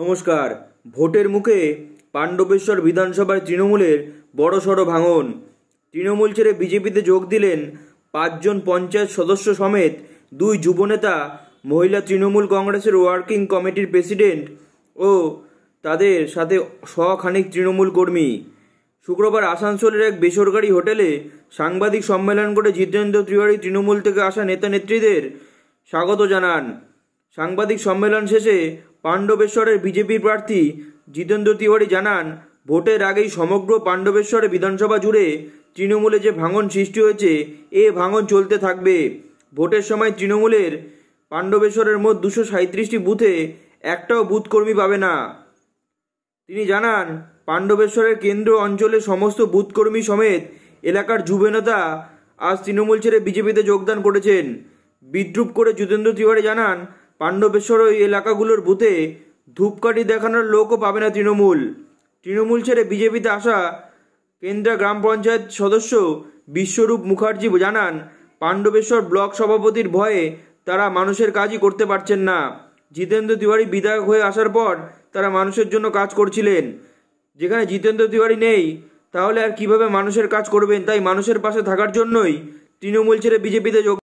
নমস্কার ভোটের মুখে পাণ্ডবেশ্বর বিধানসভায় তৃণমূলের বড়সড় ভাঙন তৃণমূল ছেড়ে বিজেপিতে যোগ দিলেন পাঁচজন পঞ্চায়েত সদস্য সমেত দুই যুবনেতা মহিলা তৃণমূল কংগ্রেসের ওয়ার্কিং কমিটির প্রেসিডেন্ট ও তাদের সাথে সখানিক তৃণমূল কর্মী শুক্রবার আসানসোলের এক বেসরকারি হোটেলে সাংবাদিক সম্মেলন করে জিতেন্দ্র তিওয়ারি তৃণমূল থেকে আসা নেতা নেত্রীদের স্বাগত জানান সাংবাদিক সম্মেলন শেষে পাণ্ডবেশ্বরের বিজেপি প্রার্থী জিতেন্দ্র তিওয়ারি জানান ভোটের আগেই সমগ্র পাণ্ডবেশ্বরে বিধানসভা জুড়ে তৃণমূলে যে ভাঙন সৃষ্টি হয়েছে এ ভাঙন চলতে থাকবে ভোটের সময় তৃণমূলের পাণ্ডবেশ্বরের মোট দুশো সাঁত্রিশটি বুথে একটাও বুথকর্মী পাবে না তিনি জানান পাণ্ডবেশ্বরের কেন্দ্র অঞ্চলে সমস্ত বুথকর্মী সমেত এলাকার যুবনেতা আজ তৃণমূল ছেড়ে বিজেপিতে যোগদান করেছেন বিদ্রুপ করে যুতেন্দ্র তিওয়ারি জানান পাণ্ডবেশ্বর ওই এলাকাগুলোর বুথে ধূপকাঠি দেখানোর লোকও পাবে না তৃণমূল তৃণমূল ছেড়ে বিজেপিতে আসা কেন্দ্রা গ্রাম পঞ্চায়েত সদস্য বিশ্বরূপ মুখার্জি জানান পাণ্ডবেশ্বর ব্লক সভাপতির ভয়ে তারা মানুষের কাজই করতে পারছেন না জিতেন্দ্র তিওয়ারি বিধায়ক হয়ে আসার পর তারা মানুষের জন্য কাজ করছিলেন যেখানে জিতেন্দ্র তিওয়ারি নেই তাহলে আর কিভাবে মানুষের কাজ করবেন তাই মানুষের পাশে থাকার জন্যই তৃণমূল ছেড়ে বিজেপিতে যোগ